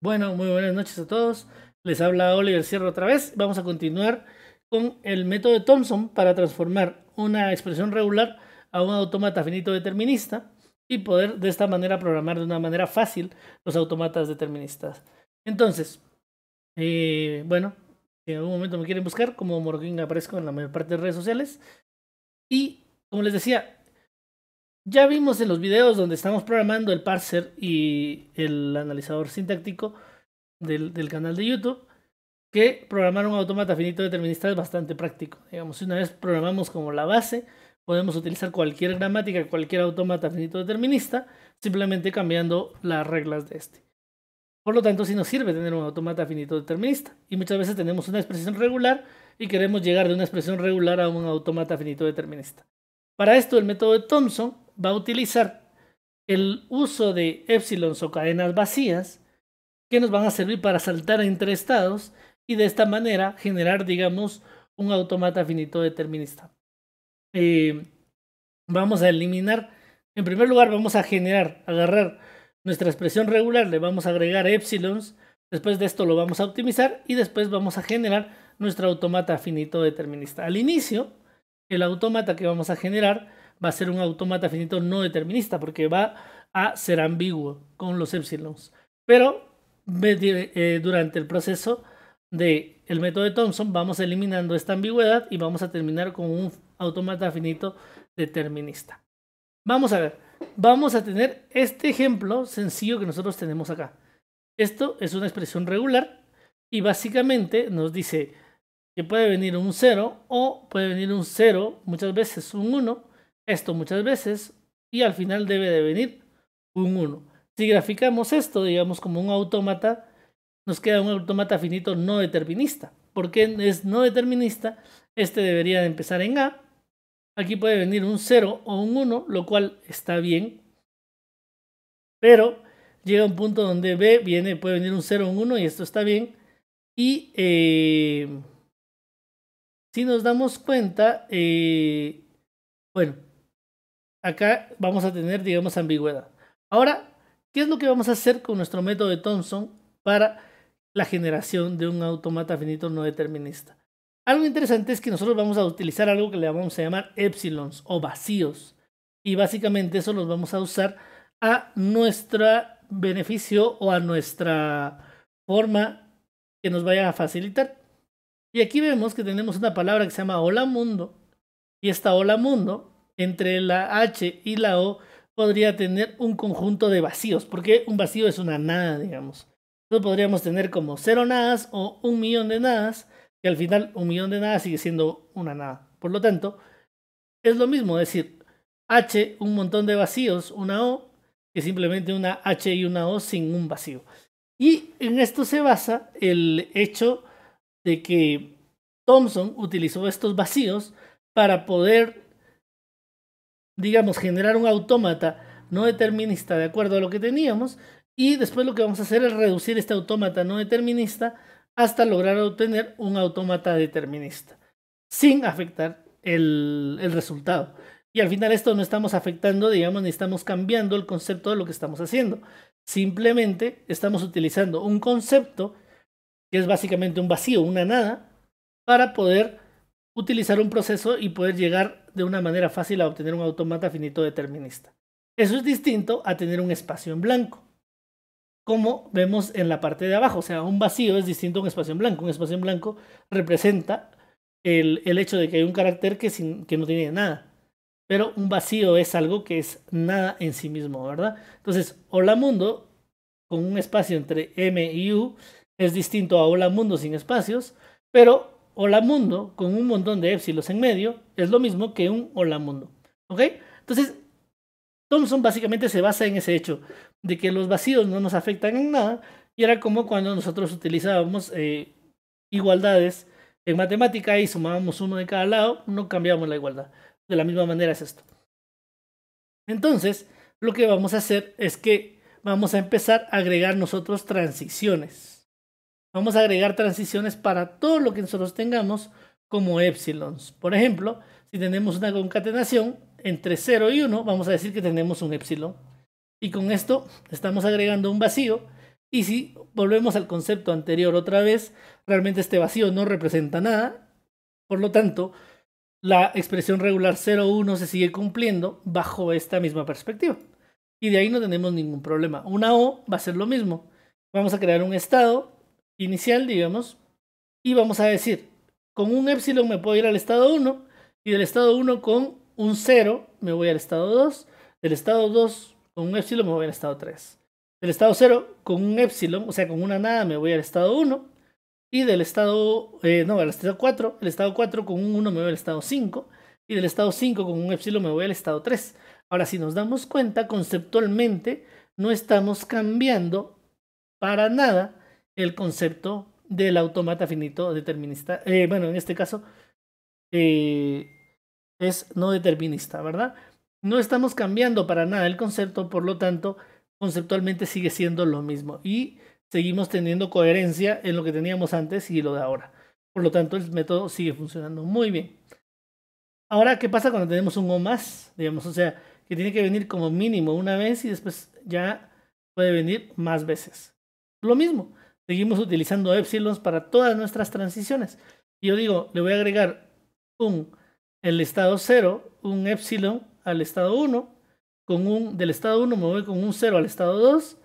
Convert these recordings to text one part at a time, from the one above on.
Bueno, muy buenas noches a todos. Les habla Oliver cierro otra vez. Vamos a continuar con el método de Thompson para transformar una expresión regular a un autómata finito determinista y poder de esta manera programar de una manera fácil los autómatas deterministas. Entonces, eh, bueno, si en algún momento me quieren buscar, como Morgan aparezco en la mayor parte de redes sociales. Y como les decía, ya vimos en los videos donde estamos programando el parser y el analizador sintáctico del, canal de YouTube que programar un autómata finito determinista es bastante práctico. Digamos, si una vez programamos como la base, podemos utilizar cualquier gramática, cualquier autómata finito determinista, simplemente cambiando las reglas de este. Por lo tanto, sí nos sirve tener un autómata finito determinista. Y muchas veces tenemos una expresión regular y queremos llegar de una expresión regular a un autómata finito determinista. Para esto, el método de Thomson va a utilizar el uso de epsilons o cadenas vacías que nos van a servir para saltar entre estados y de esta manera generar, digamos, un automata finito determinista. Eh, vamos a eliminar, en primer lugar, vamos a generar, agarrar nuestra expresión regular, le vamos a agregar epsilons, después de esto lo vamos a optimizar y después vamos a generar nuestro automata finito determinista. Al inicio, el autómata que vamos a generar va a ser un autómata finito no determinista porque va a ser ambiguo con los epsilons. Pero eh, durante el proceso del el método de Thompson vamos eliminando esta ambigüedad y vamos a terminar con un autómata finito determinista. Vamos a ver, vamos a tener este ejemplo sencillo que nosotros tenemos acá. Esto es una expresión regular y básicamente nos dice que puede venir un 0 o puede venir un 0, muchas veces un 1, esto muchas veces, y al final debe de venir un 1. Si graficamos esto, digamos, como un autómata, nos queda un autómata finito no determinista. porque es no determinista? Este debería de empezar en A. Aquí puede venir un 0 o un 1, lo cual está bien. Pero llega un punto donde B viene, puede venir un 0 o un 1 y esto está bien. Y eh, si nos damos cuenta, eh, bueno, acá vamos a tener, digamos, ambigüedad. Ahora, ¿qué es lo que vamos a hacer con nuestro método de Thompson para la generación de un automata finito no determinista? Algo interesante es que nosotros vamos a utilizar algo que le vamos a llamar epsilons o vacíos. Y básicamente eso los vamos a usar a nuestro beneficio o a nuestra forma que nos vaya a facilitar. Y aquí vemos que tenemos una palabra que se llama hola mundo. Y esta hola mundo, entre la H y la O, podría tener un conjunto de vacíos, porque un vacío es una nada, digamos. Entonces podríamos tener como cero nadas o un millón de nadas, que al final un millón de nadas sigue siendo una nada. Por lo tanto, es lo mismo decir H, un montón de vacíos, una O, que simplemente una H y una O sin un vacío. Y en esto se basa el hecho de que Thompson utilizó estos vacíos para poder, digamos, generar un autómata no determinista de acuerdo a lo que teníamos. Y después lo que vamos a hacer es reducir este autómata no determinista hasta lograr obtener un autómata determinista, sin afectar el, el resultado. Y al final esto no estamos afectando, digamos, ni estamos cambiando el concepto de lo que estamos haciendo. Simplemente estamos utilizando un concepto que es básicamente un vacío, una nada, para poder utilizar un proceso y poder llegar de una manera fácil a obtener un automata finito determinista. Eso es distinto a tener un espacio en blanco, como vemos en la parte de abajo. O sea, un vacío es distinto a un espacio en blanco. Un espacio en blanco representa el, el hecho de que hay un carácter que, que no tiene nada. Pero un vacío es algo que es nada en sí mismo, ¿verdad? Entonces, Hola Mundo, con un espacio entre M y U, es distinto a Hola Mundo sin espacios, pero Hola Mundo con un montón de épsilos en medio es lo mismo que un Hola Mundo. Entonces, Thompson básicamente se basa en ese hecho de que los vacíos no nos afectan en nada y era como cuando nosotros utilizábamos eh, igualdades en matemática y sumábamos uno de cada lado, no cambiábamos la igualdad. De la misma manera es esto. Entonces, lo que vamos a hacer es que vamos a empezar a agregar nosotros transiciones. Vamos a agregar transiciones para todo lo que nosotros tengamos como epsilons. Por ejemplo, si tenemos una concatenación entre 0 y 1, vamos a decir que tenemos un epsilon. Y con esto estamos agregando un vacío. Y si volvemos al concepto anterior otra vez, realmente este vacío no representa nada. Por lo tanto, la expresión regular 1 se sigue cumpliendo bajo esta misma perspectiva. Y de ahí no tenemos ningún problema. Una O va a ser lo mismo. Vamos a crear un estado inicial, digamos, y vamos a decir, con un epsilon me puedo ir al estado 1 y del estado 1 con un 0 me voy al estado 2, del estado 2 con un epsilon me voy al estado 3, del estado 0 con un epsilon, o sea, con una nada me voy al estado 1 y del estado, eh, no, al estado 4, el estado 4 con un 1 me voy al estado 5 y del estado 5 con un epsilon me voy al estado 3. Ahora, si nos damos cuenta, conceptualmente no estamos cambiando para nada el concepto del automata finito determinista. Eh, bueno, en este caso eh, es no determinista, ¿verdad? No estamos cambiando para nada el concepto, por lo tanto, conceptualmente sigue siendo lo mismo y seguimos teniendo coherencia en lo que teníamos antes y lo de ahora. Por lo tanto, el método sigue funcionando muy bien. Ahora, ¿qué pasa cuando tenemos un O más? Digamos, o sea, que tiene que venir como mínimo una vez y después ya puede venir más veces. Lo mismo, seguimos utilizando Epsilon para todas nuestras transiciones. Yo digo, le voy a agregar un el estado 0, un epsilon al estado 1, con un del estado 1 me voy con un 0 al estado 2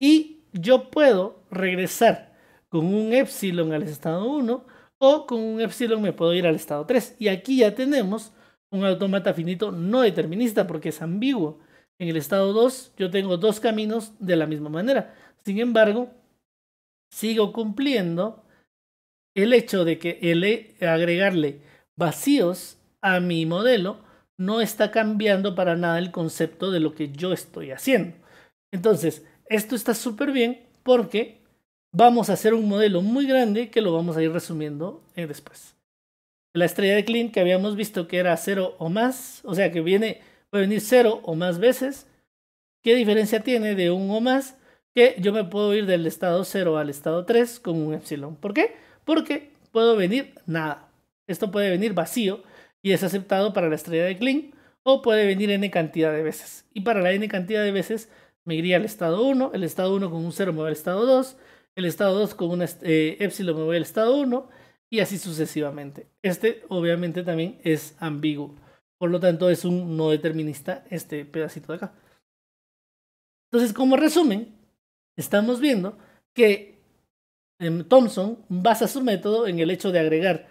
y yo puedo regresar con un epsilon al estado 1 o con un epsilon me puedo ir al estado 3. Y aquí ya tenemos un autómata finito no determinista porque es ambiguo. En el estado 2 yo tengo dos caminos de la misma manera. Sin embargo, sigo cumpliendo, el hecho de que el e, agregarle vacíos a mi modelo no está cambiando para nada el concepto de lo que yo estoy haciendo. Entonces, esto está súper bien porque vamos a hacer un modelo muy grande que lo vamos a ir resumiendo eh, después. La estrella de clean que habíamos visto que era cero o más, o sea que viene, puede venir cero o más veces. ¿Qué diferencia tiene de un o más? que yo me puedo ir del estado 0 al estado 3 con un epsilon. ¿Por qué? Porque puedo venir nada. Esto puede venir vacío y es aceptado para la estrella de Kling o puede venir n cantidad de veces. Y para la n cantidad de veces me iría al estado 1, el estado 1 con un 0 me voy al estado 2, el estado 2 con un eh, epsilon me voy al estado 1 y así sucesivamente. Este obviamente también es ambiguo. Por lo tanto, es un no determinista este pedacito de acá. Entonces, como resumen, estamos viendo que en Thompson basa su método en el hecho de agregar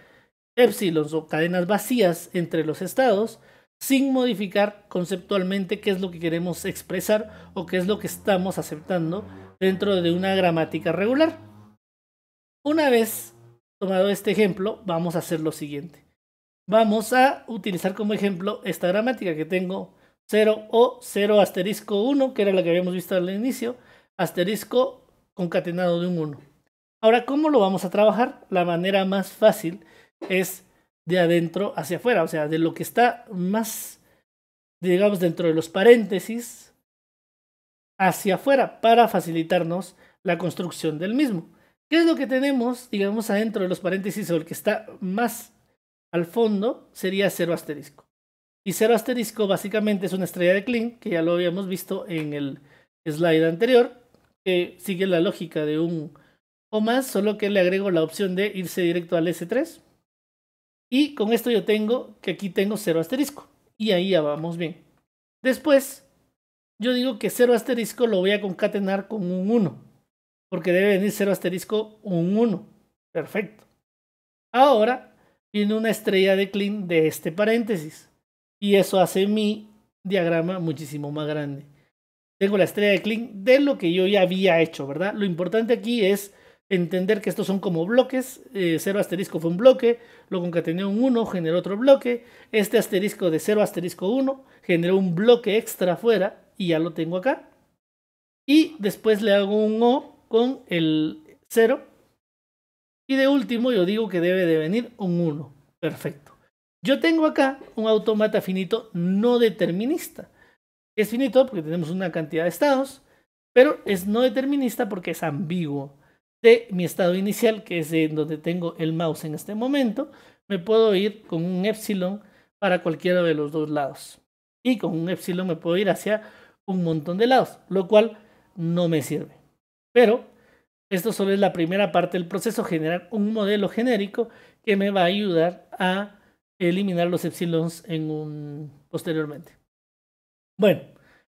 Epsilon o cadenas vacías entre los estados sin modificar conceptualmente qué es lo que queremos expresar o qué es lo que estamos aceptando dentro de una gramática regular. Una vez tomado este ejemplo, vamos a hacer lo siguiente. Vamos a utilizar como ejemplo esta gramática que tengo 0 o 0 asterisco 1, que era la que habíamos visto al inicio, asterisco concatenado de un 1. Ahora, ¿cómo lo vamos a trabajar? La manera más fácil es de adentro hacia afuera, o sea, de lo que está más, digamos, dentro de los paréntesis hacia afuera para facilitarnos la construcción del mismo. ¿Qué es lo que tenemos, digamos, adentro de los paréntesis o el que está más al fondo? Sería cero asterisco. Y cero asterisco básicamente es una estrella de Klein, que ya lo habíamos visto en el slide anterior, que sigue la lógica de un o más, solo que le agrego la opción de irse directo al S3. Y con esto yo tengo que aquí tengo 0 asterisco. Y ahí ya vamos bien. Después, yo digo que 0 asterisco lo voy a concatenar con un 1. Porque debe venir 0 asterisco un 1. Perfecto. Ahora viene una estrella de clean de este paréntesis. Y eso hace mi diagrama muchísimo más grande tengo la estrella de clean de lo que yo ya había hecho, ¿verdad? Lo importante aquí es entender que estos son como bloques. Eh, cero asterisco fue un bloque, lo tenía un 1, generó otro bloque. Este asterisco de 0 asterisco 1 generó un bloque extra afuera y ya lo tengo acá. Y después le hago un O con el 0. Y de último yo digo que debe de venir un 1. Perfecto. Yo tengo acá un automata finito no determinista. Es finito porque tenemos una cantidad de estados, pero es no determinista porque es ambiguo. De mi estado inicial, que es en donde tengo el mouse en este momento, me puedo ir con un epsilon para cualquiera de los dos lados. Y con un epsilon me puedo ir hacia un montón de lados, lo cual no me sirve. Pero esto solo es la primera parte del proceso, generar un modelo genérico que me va a ayudar a eliminar los epsilons en un posteriormente. Bueno,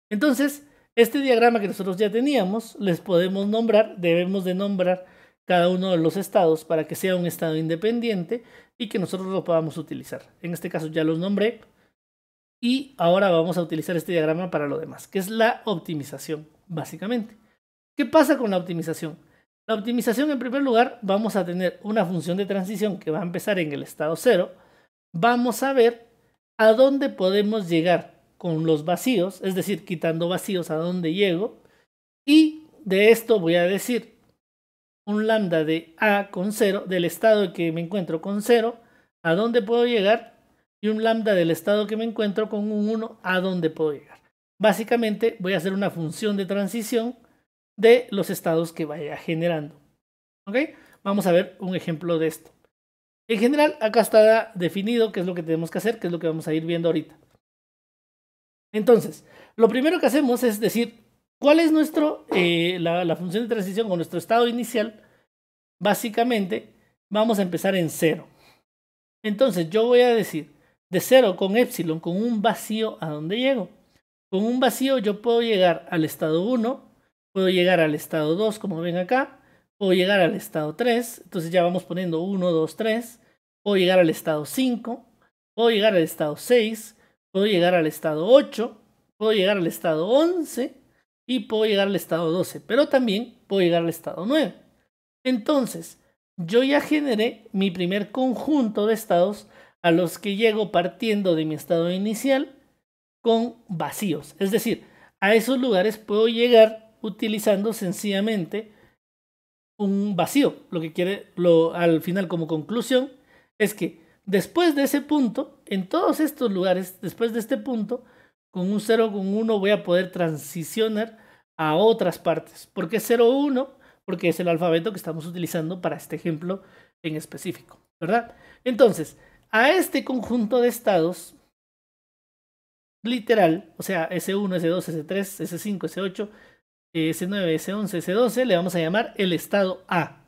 entonces, este diagrama que nosotros ya teníamos, les podemos nombrar, debemos de nombrar cada uno de los estados para que sea un estado independiente y que nosotros lo podamos utilizar. En este caso ya los nombré y ahora vamos a utilizar este diagrama para lo demás, que es la optimización, básicamente. ¿Qué pasa con la optimización? La optimización, en primer lugar, vamos a tener una función de transición que va a empezar en el estado cero. Vamos a ver a dónde podemos llegar con los vacíos, es decir, quitando vacíos a donde llego. Y de esto voy a decir un lambda de A con 0 del estado que me encuentro con 0 a dónde puedo llegar y un lambda del estado que me encuentro con un 1 a dónde puedo llegar. Básicamente voy a hacer una función de transición de los estados que vaya generando. ¿Ok? Vamos a ver un ejemplo de esto. En general, acá está definido qué es lo que tenemos que hacer, qué es lo que vamos a ir viendo ahorita. Entonces, lo primero que hacemos es decir, ¿cuál es nuestro, eh, la, función de transición con nuestro estado inicial? Básicamente, vamos a empezar en cero. Entonces, yo voy a decir, de cero con epsilon, con un vacío, ¿a dónde llego? Con un vacío yo puedo llegar al estado 1, puedo llegar al estado 2, como ven acá, puedo llegar al estado 3, entonces ya vamos poniendo 1, 2, 3, puedo llegar al estado 5, puedo llegar al estado 6, puedo llegar al estado 8, puedo llegar al estado 11 y puedo llegar al estado 12, pero también puedo llegar al estado 9. Entonces, yo ya generé mi primer conjunto de estados a los que llego partiendo de mi estado inicial con vacíos. Es decir, a esos lugares puedo llegar utilizando sencillamente un vacío. Lo que quiere, lo, al final como conclusión, es que después de ese punto, en todos estos lugares, después de este punto, con un 0, con 1 voy a poder transicionar a otras partes. ¿Por qué 0, 1? Porque es el alfabeto que estamos utilizando para este ejemplo en específico, ¿verdad? Entonces, a este conjunto de estados literal, o sea, S1, S2, S3, S5, S8, S9, S11, S12, le vamos a llamar el estado A.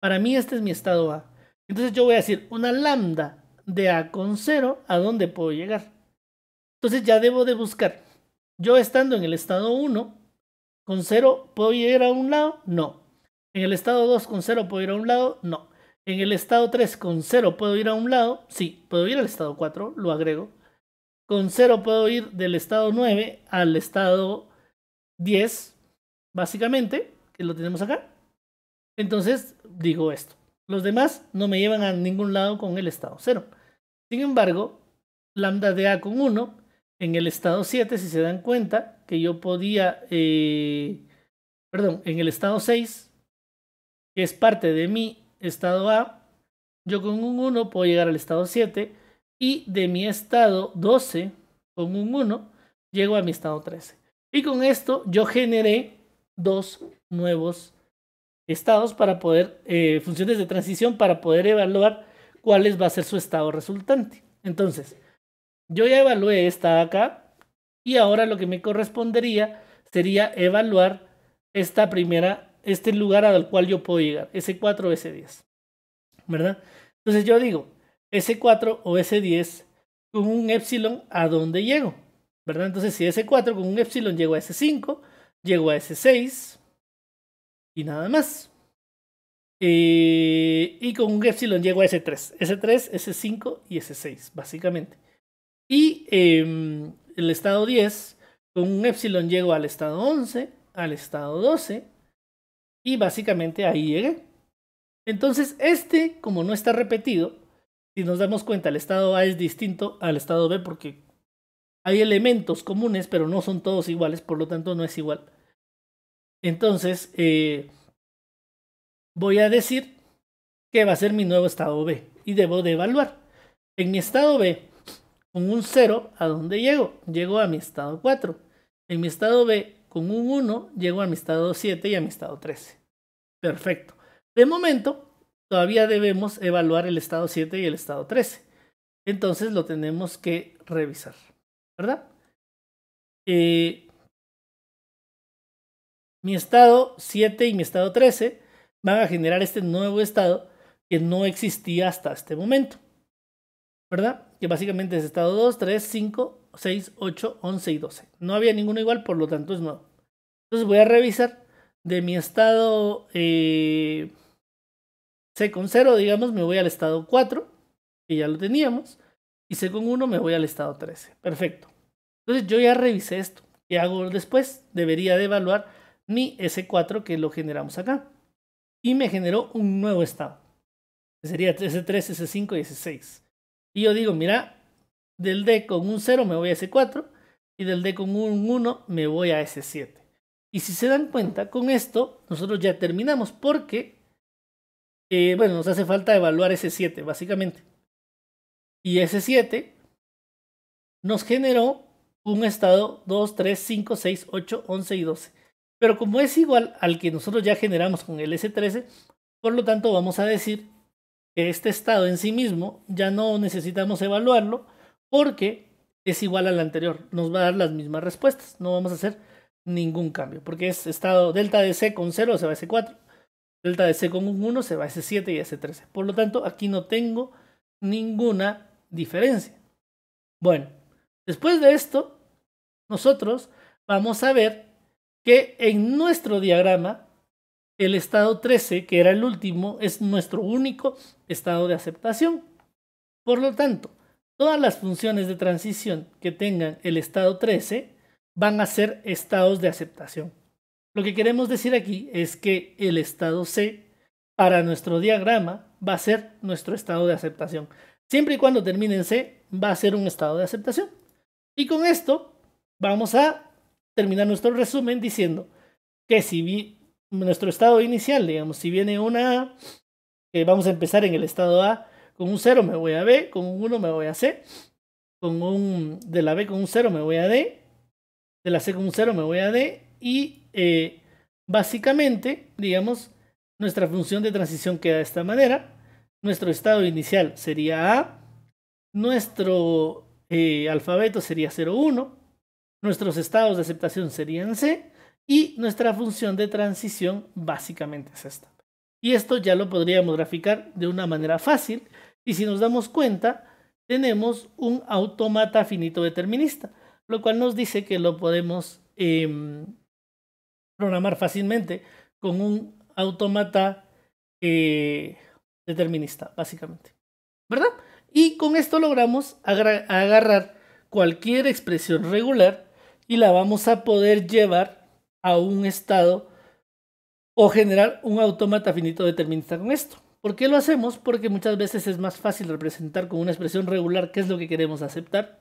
Para mí este es mi estado A. Entonces yo voy a decir una lambda de A con 0 a dónde puedo llegar. Entonces ya debo de buscar. Yo estando en el estado 1, con 0 puedo llegar a un lado, no. En el estado 2 con 0 puedo ir a un lado, no. En el estado 3 con 0 puedo ir a un lado, sí, puedo ir al estado 4, lo agrego. Con 0 puedo ir del estado 9 al estado 10, básicamente, que lo tenemos acá. Entonces digo esto. Los demás no me llevan a ningún lado con el estado 0. Sin embargo, lambda de A con 1, en el estado 7, si se dan cuenta, que yo podía, eh, perdón, en el estado 6, que es parte de mi estado A, yo con un 1 puedo llegar al estado 7 y de mi estado 12 con un 1 llego a mi estado 13. Y con esto yo generé dos nuevos estados para poder, eh, funciones de transición para poder evaluar cuáles va a ser su estado resultante. Entonces, yo ya evalué esta acá y ahora lo que me correspondería sería evaluar esta primera, este lugar al cual yo puedo llegar, S4 o S10, ¿verdad? Entonces yo digo, S4 o S10 con un epsilon, ¿a dónde llego? ¿Verdad? Entonces si S4 con un epsilon llego a S5, llego a S6 y nada más. Eh, y con un Epsilon llego a S3, S3, S5 y S6, básicamente. Y em, el estado 10, con un Epsilon llego al estado 11, al estado 12, y básicamente ahí llegué. Entonces, este, como no está repetido, si nos damos cuenta, el estado A es distinto al estado B porque hay elementos comunes, pero no son todos iguales, por lo tanto no es igual. Entonces, eh, voy a decir que va a ser mi nuevo estado B y debo de evaluar. En mi estado B, con un 0, ¿a dónde llego? Llego a mi estado 4. En mi estado B, con un 1, llego a mi estado 7 y a mi estado 13. Perfecto. De momento, todavía debemos evaluar el estado 7 y el estado 13. Entonces lo tenemos que revisar, ¿verdad? Eh, mi estado 7 y mi estado 13 van a generar este nuevo estado que no existía hasta este momento. ¿Verdad? Que básicamente es estado 2, 3, 5, 6, 8, 11 y 12. No había ninguno igual, por lo tanto es nuevo. Entonces voy a revisar de mi estado eh, C con 0, digamos, me voy al estado 4, que ya lo teníamos, y C con 1 me voy al estado 13. Perfecto. Entonces yo ya revisé esto. ¿Qué hago después? Debería de evaluar mi S4 que lo generamos acá y me generó un nuevo estado. sería S3, S5 y S6. Y yo digo, mira, del D con un 0 me voy a S4 y del D con un 1 me voy a S7. Y si se dan cuenta, con esto nosotros ya terminamos porque, eh, bueno, nos hace falta evaluar S7 básicamente. Y S7 nos generó un estado 2, 3, 5, 6, 8, 11 y 12. Pero como es igual al que nosotros ya generamos con el S13, por lo tanto vamos a decir que este estado en sí mismo ya no necesitamos evaluarlo porque es igual al anterior. Nos va a dar las mismas respuestas. No vamos a hacer ningún cambio porque es estado delta de C con 0 se va a S4. Delta de C con 1 se va a S7 y S13. Por lo tanto, aquí no tengo ninguna diferencia. Bueno, después de esto, nosotros vamos a ver que en nuestro diagrama el estado 13, que era el último, es nuestro único estado de aceptación. Por lo tanto, todas las funciones de transición que tengan el estado 13 van a ser estados de aceptación. Lo que queremos decir aquí es que el estado C para nuestro diagrama va a ser nuestro estado de aceptación. Siempre y cuando termine en C va a ser un estado de aceptación. Y con esto vamos a terminar nuestro resumen diciendo que si vi, nuestro estado inicial, digamos, si viene una A, que vamos a empezar en el estado A, con un 0 me voy a B, con un 1 me voy a C, con un, de la B con un 0 me voy a D, de la C con un 0 me voy a D, y eh, básicamente, digamos, nuestra función de transición queda de esta manera. Nuestro estado inicial sería A, nuestro eh, alfabeto sería 1 Nuestros estados de aceptación serían C y nuestra función de transición básicamente es esta. Y esto ya lo podríamos graficar de una manera fácil y si nos damos cuenta, tenemos un autómata finito determinista, lo cual nos dice que lo podemos em, programar fácilmente con un autómata eh, determinista, básicamente. ¿Verdad? Y con esto logramos agarrar cualquier expresión regular y la vamos a poder llevar a un estado o generar un autómata finito determinista con esto. ¿Por qué lo hacemos? Porque muchas veces es más fácil representar con una expresión regular qué es lo que queremos aceptar,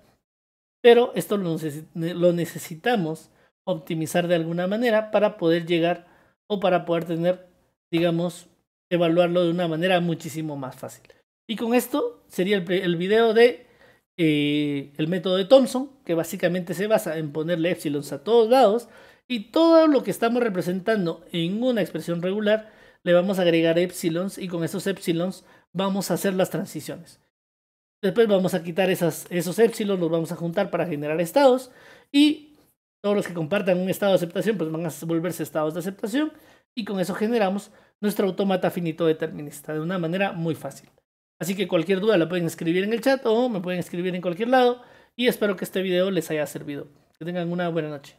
pero esto lo necesitamos optimizar de alguna manera para poder llegar o para poder tener, digamos, evaluarlo de una manera muchísimo más fácil. Y con esto sería el, el video de eh, el método de Thompson, que básicamente se basa en ponerle epsilons a todos lados, y todo lo que estamos representando en una expresión regular, le vamos a agregar epsilons y con esos epsilons vamos a hacer las transiciones. Después vamos a quitar esos epsilons, los vamos a juntar para generar estados y todos los que compartan un estado de aceptación pues van a volverse estados de aceptación y con eso generamos nuestro automata finito determinista de una manera muy fácil. Así que cualquier duda la pueden escribir en el chat o me pueden escribir en cualquier lado. Y espero que este video les haya servido. Que tengan una buena noche.